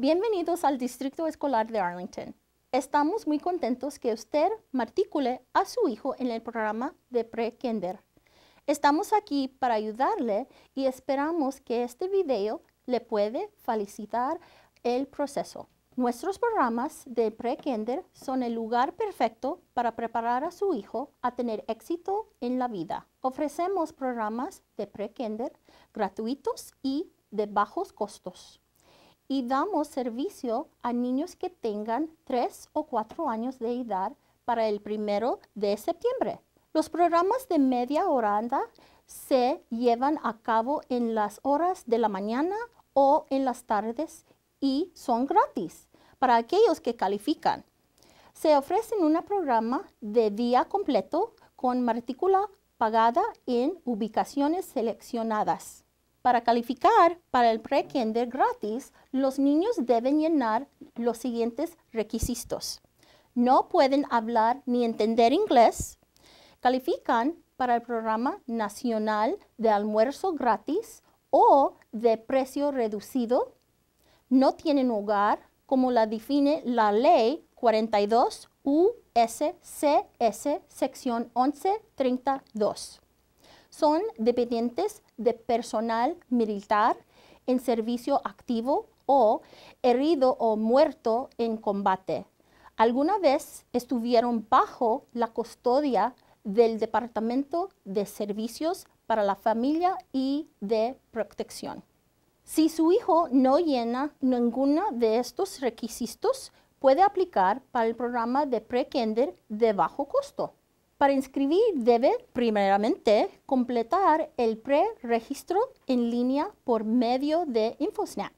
Bienvenidos al Distrito Escolar de Arlington. Estamos muy contentos que usted matricule a su hijo en el programa de pre-kinder. Estamos aquí para ayudarle y esperamos que este video le puede felicitar el proceso. Nuestros programas de pre-kinder son el lugar perfecto para preparar a su hijo a tener éxito en la vida. Ofrecemos programas de pre-kinder gratuitos y de bajos costos y damos servicio a niños que tengan tres o cuatro años de edad para el primero de septiembre. Los programas de media hora se llevan a cabo en las horas de la mañana o en las tardes y son gratis para aquellos que califican. Se ofrecen un programa de día completo con matrícula pagada en ubicaciones seleccionadas. Para calificar para el pre-kinder gratis, los niños deben llenar los siguientes requisitos. No pueden hablar ni entender inglés. Califican para el programa nacional de almuerzo gratis o de precio reducido. No tienen hogar, como la define la ley 42 USCS, sección 1132 son dependientes de personal militar en servicio activo o herido o muerto en combate. Alguna vez estuvieron bajo la custodia del Departamento de Servicios para la Familia y de Protección. Si su hijo no llena ninguno de estos requisitos, puede aplicar para el programa de pre-kinder de bajo costo. Para inscribir debe primeramente completar el preregistro en línea por medio de InfoSnap,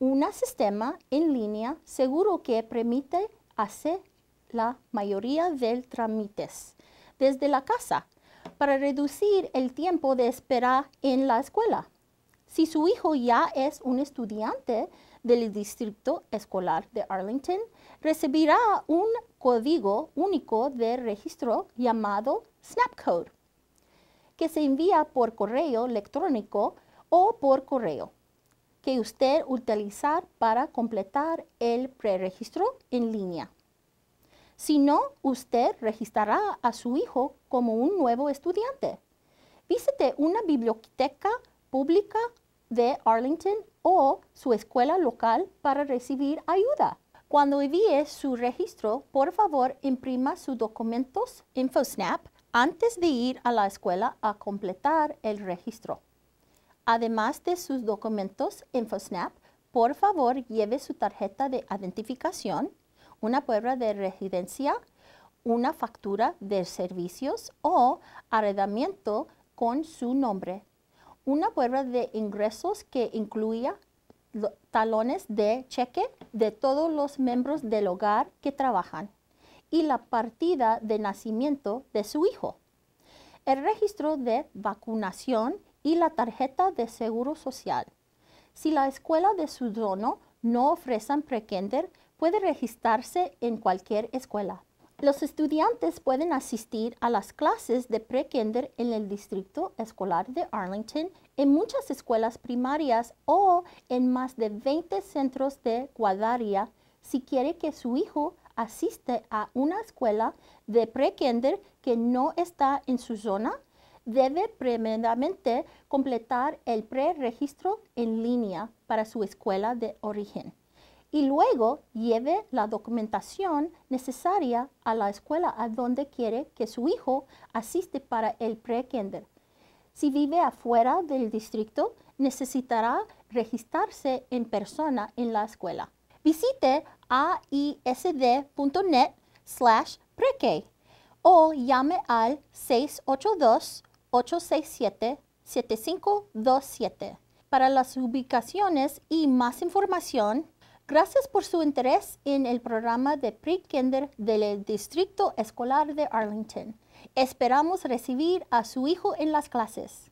un sistema en línea seguro que permite hacer la mayoría del trámites desde la casa para reducir el tiempo de espera en la escuela. Si su hijo ya es un estudiante, del Distrito Escolar de Arlington recibirá un código único de registro llamado SNAPCode, que se envía por correo electrónico o por correo que usted utilizará para completar el preregistro en línea. Si no, usted registrará a su hijo como un nuevo estudiante. Visite una biblioteca pública de Arlington o su escuela local para recibir ayuda. Cuando envíe su registro, por favor imprima sus documentos InfoSnap antes de ir a la escuela a completar el registro. Además de sus documentos InfoSnap, por favor lleve su tarjeta de identificación, una prueba de residencia, una factura de servicios o arrendamiento con su nombre una prueba de ingresos que incluía talones de cheque de todos los miembros del hogar que trabajan y la partida de nacimiento de su hijo, el registro de vacunación y la tarjeta de seguro social. Si la escuela de su dono no ofrecen pre puede registrarse en cualquier escuela. Los estudiantes pueden asistir a las clases de pre en el Distrito Escolar de Arlington, en muchas escuelas primarias o en más de 20 centros de guadaria si quiere que su hijo asiste a una escuela de pre que no está en su zona, debe primeramente completar el preregistro en línea para su escuela de origen y luego lleve la documentación necesaria a la escuela a donde quiere que su hijo asiste para el pre Si vive afuera del distrito, necesitará registrarse en persona en la escuela. Visite aisd.net slash prek o llame al 682-867-7527. Para las ubicaciones y más información, Gracias por su interés en el programa de pre-kinder del Distrito Escolar de Arlington. Esperamos recibir a su hijo en las clases.